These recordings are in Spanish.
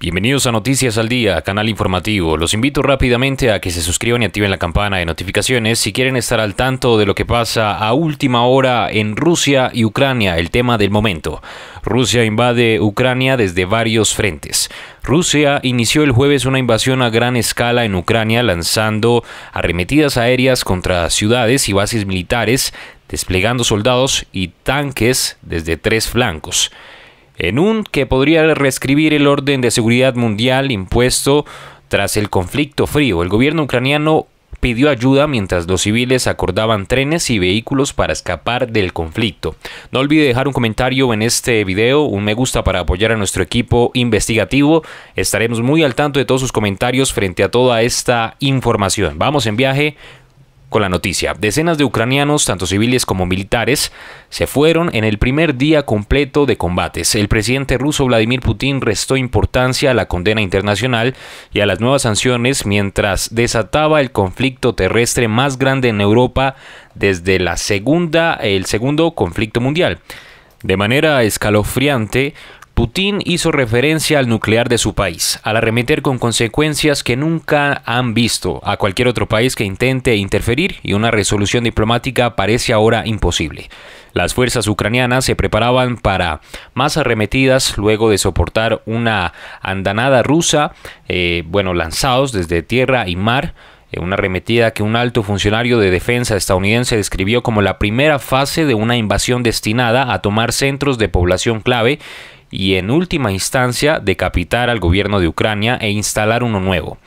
Bienvenidos a Noticias al Día, canal informativo. Los invito rápidamente a que se suscriban y activen la campana de notificaciones si quieren estar al tanto de lo que pasa a última hora en Rusia y Ucrania, el tema del momento. Rusia invade Ucrania desde varios frentes. Rusia inició el jueves una invasión a gran escala en Ucrania lanzando arremetidas aéreas contra ciudades y bases militares, desplegando soldados y tanques desde tres flancos en un que podría reescribir el orden de seguridad mundial impuesto tras el conflicto frío. El gobierno ucraniano pidió ayuda mientras los civiles acordaban trenes y vehículos para escapar del conflicto. No olvide dejar un comentario en este video, un me gusta para apoyar a nuestro equipo investigativo. Estaremos muy al tanto de todos sus comentarios frente a toda esta información. Vamos en viaje la noticia. Decenas de ucranianos, tanto civiles como militares, se fueron en el primer día completo de combates. El presidente ruso Vladimir Putin restó importancia a la condena internacional y a las nuevas sanciones mientras desataba el conflicto terrestre más grande en Europa desde la segunda, el segundo conflicto mundial. De manera escalofriante, Putin hizo referencia al nuclear de su país, al arremeter con consecuencias que nunca han visto a cualquier otro país que intente interferir y una resolución diplomática parece ahora imposible. Las fuerzas ucranianas se preparaban para más arremetidas luego de soportar una andanada rusa, eh, bueno, lanzados desde tierra y mar, eh, una arremetida que un alto funcionario de defensa estadounidense describió como la primera fase de una invasión destinada a tomar centros de población clave y en última instancia decapitar al gobierno de Ucrania e instalar uno nuevo.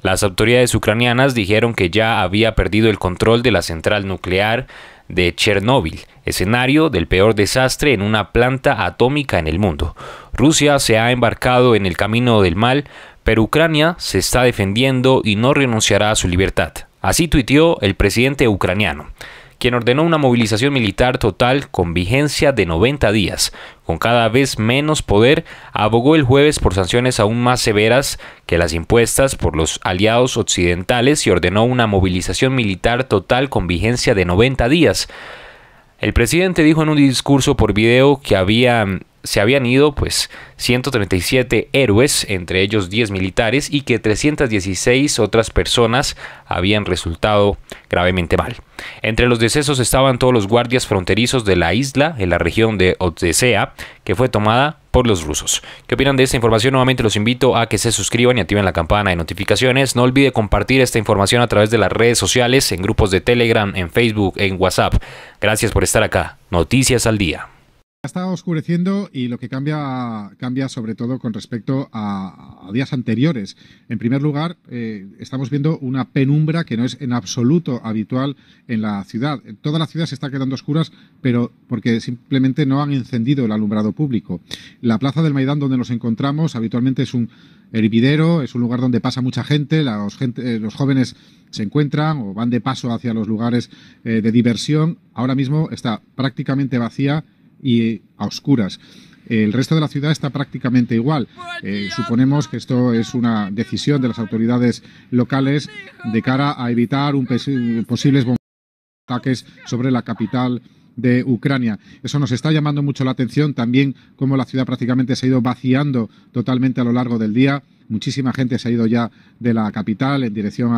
Las autoridades ucranianas dijeron que ya había perdido el control de la central nuclear de Chernóbil, escenario del peor desastre en una planta atómica en el mundo. Rusia se ha embarcado en el camino del mal, pero Ucrania se está defendiendo y no renunciará a su libertad. Así tuiteó el presidente ucraniano quien ordenó una movilización militar total con vigencia de 90 días. Con cada vez menos poder, abogó el jueves por sanciones aún más severas que las impuestas por los aliados occidentales y ordenó una movilización militar total con vigencia de 90 días. El presidente dijo en un discurso por video que había se habían ido pues 137 héroes, entre ellos 10 militares, y que 316 otras personas habían resultado gravemente mal. Entre los decesos estaban todos los guardias fronterizos de la isla, en la región de Odesea, que fue tomada por los rusos. ¿Qué opinan de esta información? Nuevamente los invito a que se suscriban y activen la campana de notificaciones. No olvide compartir esta información a través de las redes sociales, en grupos de Telegram, en Facebook, en WhatsApp. Gracias por estar acá. Noticias al día está oscureciendo y lo que cambia, cambia sobre todo con respecto a, días anteriores. En primer lugar, eh, estamos viendo una penumbra que no es en absoluto habitual en la ciudad. Toda la ciudad se está quedando oscuras, pero porque simplemente no han encendido el alumbrado público. La plaza del Maidán donde nos encontramos habitualmente es un hervidero, es un lugar donde pasa mucha gente, los, eh, jóvenes se encuentran o van de paso hacia los lugares eh, de diversión. Ahora mismo está prácticamente vacía y a oscuras. El resto de la ciudad está prácticamente igual. Eh, suponemos que esto es una decisión de las autoridades locales de cara a evitar un posibles ataques sobre la capital de Ucrania. Eso nos está llamando mucho la atención también como la ciudad prácticamente se ha ido vaciando totalmente a lo largo del día. Muchísima gente se ha ido ya de la capital en dirección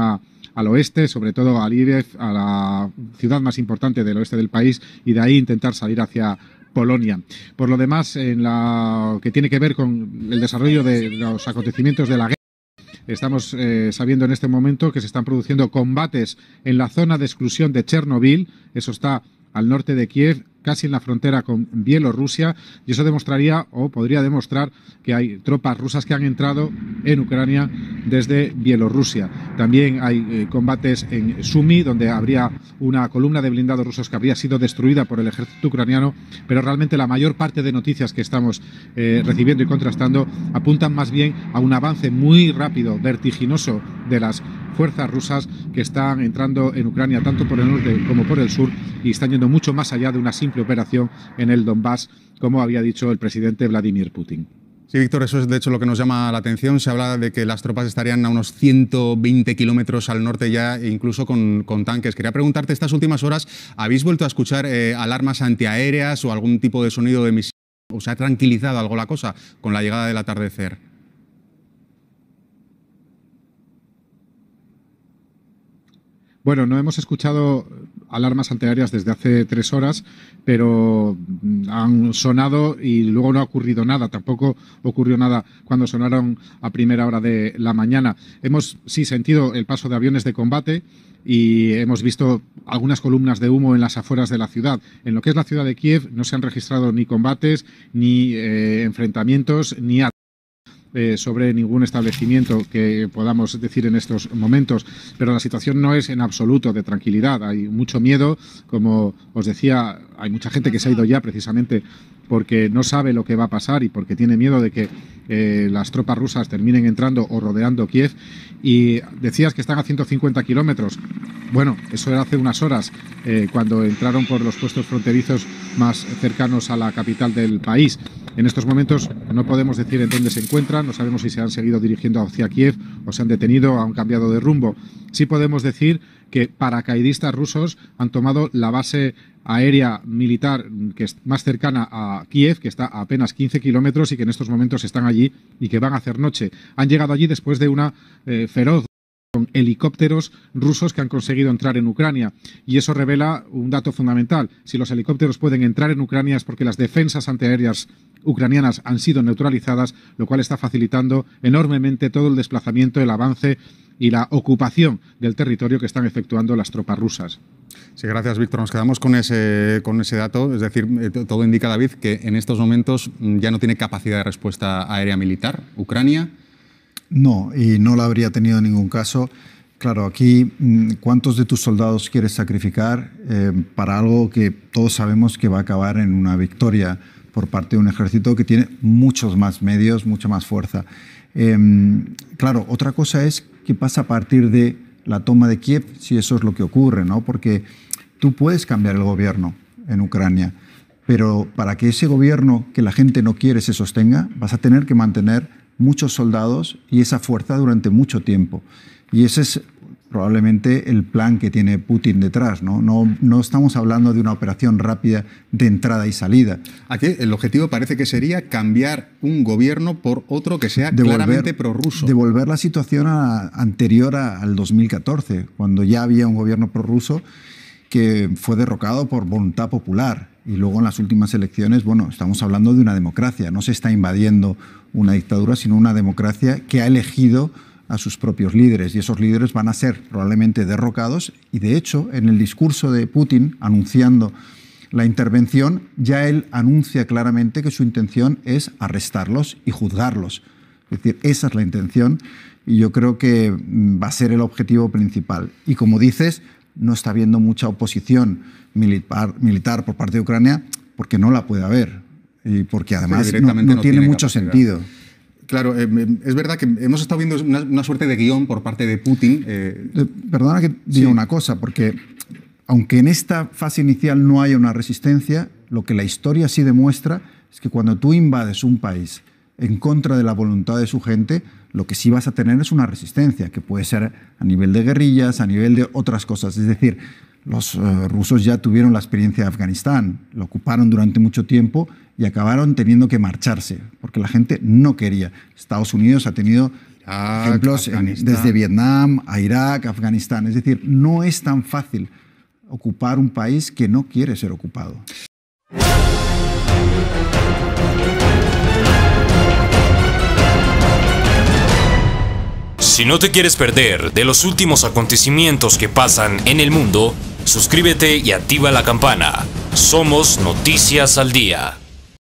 al oeste, sobre todo a Lviv, a la ciudad más importante del oeste del país, y de ahí intentar salir hacia Polonia. Por lo demás, en lo que tiene que ver con el desarrollo de los acontecimientos de la guerra, Estamos eh, sabiendo en este momento que se están produciendo combates en la zona de exclusión de Chernobyl, eso está al norte de Kiev, casi en la frontera con Bielorrusia y eso demostraría o podría demostrar que hay tropas rusas que han entrado en Ucrania desde Bielorrusia. También hay eh, combates en Sumi, donde habría una columna de blindados rusos que habría sido destruida por el ejército ucraniano, pero realmente la mayor parte de noticias que estamos eh, recibiendo y contrastando apuntan más bien a un avance muy rápido, vertiginoso de las fuerzas rusas que están entrando en Ucrania tanto por el norte como por el sur y están yendo mucho más allá de una simple operación en el Donbass, como había dicho el presidente Vladimir Putin. Sí, Víctor, eso es de hecho lo que nos llama la atención. Se habla de que las tropas estarían a unos 120 kilómetros al norte ya, e incluso con, tanques. Quería preguntarte, estas últimas horas, ¿habéis vuelto a escuchar eh, alarmas antiaéreas o algún tipo de sonido de ¿O se ha tranquilizado algo la cosa con la llegada del atardecer? Bueno, no hemos escuchado alarmas antiaéreas desde hace tres horas, pero mm, han sonado y luego no ha ocurrido nada. Tampoco ocurrió nada cuando sonaron a primera hora de la mañana. Hemos sí sentido el paso de aviones de combate y hemos visto algunas columnas de humo en las afueras de la ciudad. En lo que es la ciudad de Kiev no se han registrado ni combates, ni eh, enfrentamientos, ni ataques eh, sobre ningún establecimiento que podamos decir en estos momentos, pero la situación no es en absoluto de tranquilidad. Hay mucho miedo, como os decía, hay mucha gente que se ha ido ya precisamente porque no sabe lo que va a pasar y porque tiene miedo de que las tropas rusas terminen entrando o rodeando Kiev. Y decías que están a 150 kilómetros. Bueno, eso era hace unas horas, eh, cuando entraron por los puestos fronterizos más cercanos a la capital del país. En estos momentos no podemos decir en dónde se encuentran, no sabemos si se han seguido dirigiendo hacia Kiev o se han detenido, han cambiado de rumbo. Sí podemos decir que paracaidistas rusos han tomado la base aérea militar que es más cercana a Kiev, que está a apenas 15 kilómetros y que en estos momentos están allí y que van a hacer noche. Han llegado allí después de una eh, feroz con helicópteros rusos que han conseguido entrar en Ucrania. Y eso revela un dato fundamental. Si los helicópteros pueden entrar en Ucrania es porque las defensas antiaéreas ucranianas han sido neutralizadas, lo cual está facilitando enormemente todo el desplazamiento, el avance y la ocupación del territorio que están efectuando las tropas rusas. Sí, gracias, Víctor. Nos quedamos con ese, con ese dato. Es decir, eh, todo indica, David, que en estos momentos mm, ya no tiene capacidad de respuesta aérea militar Ucrania. No, y no la habría tenido en ningún caso. Claro, aquí, mm, ¿cuántos de tus soldados quieres sacrificar eh, para algo que todos sabemos que va a acabar en una victoria por parte de un ejército que tiene muchos más medios, mucha más fuerza? Em, claro, otra cosa es qué pasa a partir de la toma de Kiev, si eso es lo que ocurre, ¿no? Porque tú puedes cambiar el gobierno en Ucrania, pero para que ese gobierno que la gente no quiere se sostenga, vas a tener que mantener muchos soldados y esa fuerza durante mucho tiempo. Y ese es probablemente el plan que tiene Putin detrás. ¿no? No, estamos hablando de una operación rápida de entrada y salida. Aquí el objetivo parece que sería cambiar un gobierno por otro que sea claramente prorruso. Devolver la situación anterior a, al 2014, cuando ya había un gobierno prorruso que fue derrocado por voluntad popular. Y luego en las últimas elecciones, bueno, estamos hablando de una democracia, no se está invadiendo una dictadura, sino una democracia que ha elegido a sus propios líderes y esos líderes van a ser probablemente derrocados y de hecho en el discurso de Putin anunciando la intervención ya él anuncia claramente que su intención es arrestarlos y juzgarlos. Es decir, esa es la intención y yo creo que mm, va a ser el objetivo principal. Y como dices, no está habiendo mucha oposición militar, por parte de Ucrania porque no la puede haber y porque además no, tiene, mucho sentido. Claro, em, em, es verdad que hemos estado viendo una, suerte de guión por parte de Putin. Eh, eh, perdona que diga una cosa, porque aunque en esta fase inicial no haya una resistencia, lo que la historia sí demuestra es que cuando tú invades un país en contra de la voluntad de su gente, lo que sí vas a tener es una resistencia, que puede ser a nivel de guerrillas, a nivel de otras cosas. Es decir, los eh, rusos ya tuvieron la experiencia de Afganistán, lo ocuparon durante mucho tiempo y acabaron teniendo que marcharse, porque la gente no quería. Estados Unidos ha tenido ejemplos desde Vietnam a Irak, Afganistán. Es decir, no es tan fácil ocupar un país que no quiere ser ocupado. Si no te quieres perder de los últimos acontecimientos que pasan en el mundo, suscríbete y activa la campana. Somos Noticias al Día.